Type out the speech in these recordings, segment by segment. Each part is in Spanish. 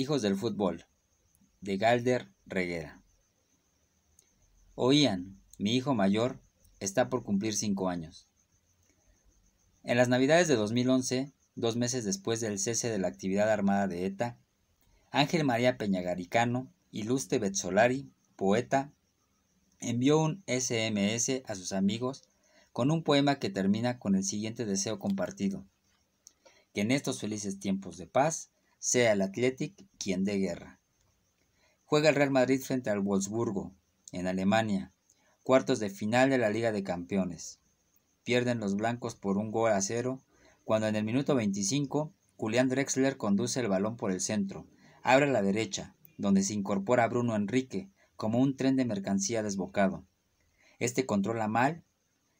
Hijos del Fútbol, de Galder Reguera. Oían, mi hijo mayor está por cumplir cinco años. En las Navidades de 2011, dos meses después del cese de la actividad armada de ETA, Ángel María Peñagaricano, ilustre Betzolari, poeta, envió un SMS a sus amigos con un poema que termina con el siguiente deseo compartido. Que en estos felices tiempos de paz sea el Athletic quien dé guerra. Juega el Real Madrid frente al Wolfsburgo, en Alemania, cuartos de final de la Liga de Campeones. Pierden los blancos por un gol a cero, cuando en el minuto 25, Julián Drexler conduce el balón por el centro, abre a la derecha, donde se incorpora Bruno Enrique, como un tren de mercancía desbocado. Este controla mal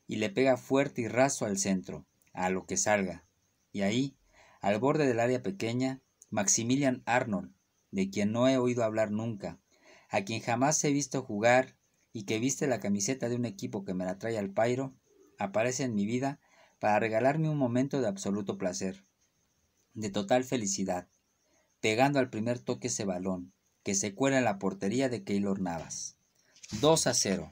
y le pega fuerte y raso al centro, a lo que salga. Y ahí, al borde del área pequeña, Maximilian Arnold, de quien no he oído hablar nunca, a quien jamás he visto jugar y que viste la camiseta de un equipo que me la trae al pairo, aparece en mi vida para regalarme un momento de absoluto placer, de total felicidad, pegando al primer toque ese balón que se cuela en la portería de Keylor Navas. 2 a 0.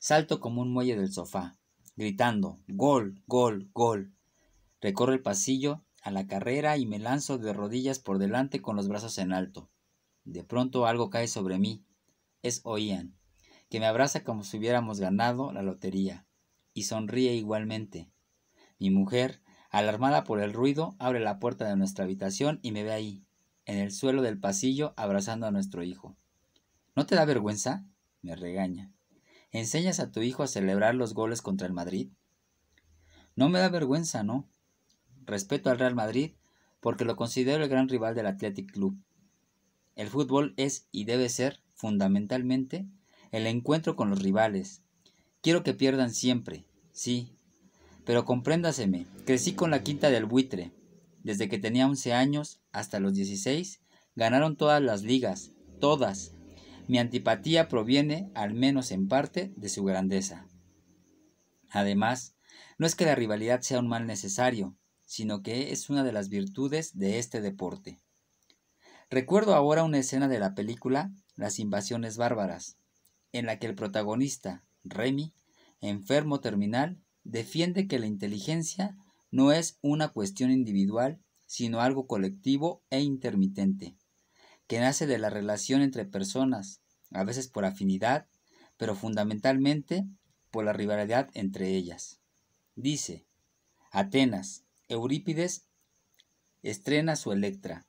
Salto como un muelle del sofá, gritando, gol, gol, gol. Recorro el pasillo a la carrera y me lanzo de rodillas por delante con los brazos en alto. De pronto algo cae sobre mí. Es Oían que me abraza como si hubiéramos ganado la lotería, y sonríe igualmente. Mi mujer, alarmada por el ruido, abre la puerta de nuestra habitación y me ve ahí, en el suelo del pasillo, abrazando a nuestro hijo. ¿No te da vergüenza? me regaña. ¿Enseñas a tu hijo a celebrar los goles contra el Madrid? No me da vergüenza, no, Respeto al Real Madrid porque lo considero el gran rival del Athletic Club. El fútbol es y debe ser, fundamentalmente, el encuentro con los rivales. Quiero que pierdan siempre, sí. Pero compréndaseme, crecí con la quinta del buitre. Desde que tenía 11 años hasta los 16, ganaron todas las ligas, todas. Mi antipatía proviene, al menos en parte, de su grandeza. Además, no es que la rivalidad sea un mal necesario, sino que es una de las virtudes de este deporte. Recuerdo ahora una escena de la película Las invasiones bárbaras, en la que el protagonista, Remy, enfermo terminal, defiende que la inteligencia no es una cuestión individual, sino algo colectivo e intermitente, que nace de la relación entre personas, a veces por afinidad, pero fundamentalmente por la rivalidad entre ellas. Dice, Atenas, Eurípides estrena su Electra.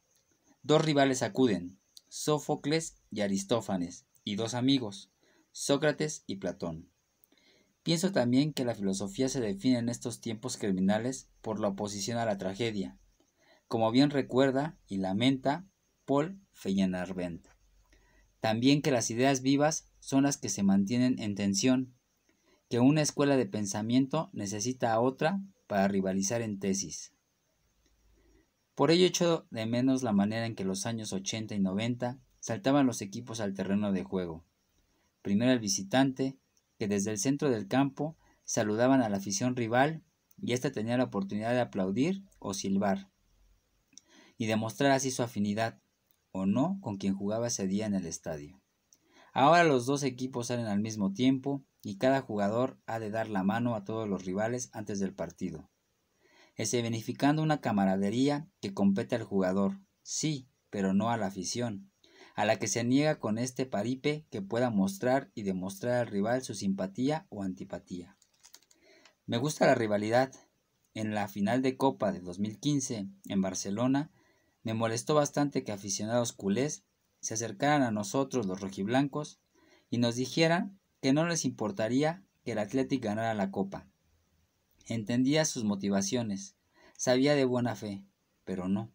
Dos rivales acuden, Sófocles y Aristófanes, y dos amigos, Sócrates y Platón. Pienso también que la filosofía se define en estos tiempos criminales por la oposición a la tragedia, como bien recuerda y lamenta Paul Feyenarvent. También que las ideas vivas son las que se mantienen en tensión, que una escuela de pensamiento necesita a otra para rivalizar en tesis. Por ello echo de menos la manera en que los años 80 y 90 saltaban los equipos al terreno de juego. Primero el visitante, que desde el centro del campo saludaban a la afición rival y ésta tenía la oportunidad de aplaudir o silbar y demostrar así su afinidad o no con quien jugaba ese día en el estadio. Ahora los dos equipos salen al mismo tiempo y cada jugador ha de dar la mano a todos los rivales antes del partido, escenificando una camaradería que compete al jugador, sí, pero no a la afición, a la que se niega con este paripe que pueda mostrar y demostrar al rival su simpatía o antipatía. Me gusta la rivalidad. En la final de Copa de 2015, en Barcelona, me molestó bastante que aficionados culés se acercaran a nosotros los rojiblancos y nos dijeran que no les importaría que el atlético ganara la copa. Entendía sus motivaciones, sabía de buena fe, pero no.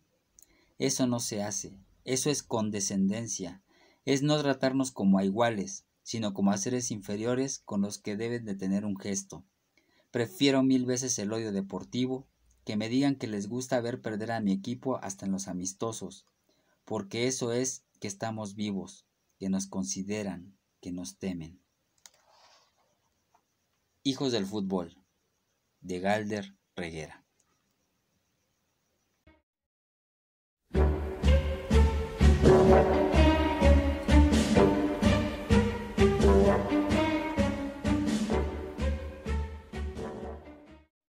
Eso no se hace, eso es condescendencia, es no tratarnos como a iguales, sino como a seres inferiores con los que deben de tener un gesto. Prefiero mil veces el odio deportivo, que me digan que les gusta ver perder a mi equipo hasta en los amistosos, porque eso es que estamos vivos, que nos consideran, que nos temen. Hijos del Fútbol, de Galder Reguera.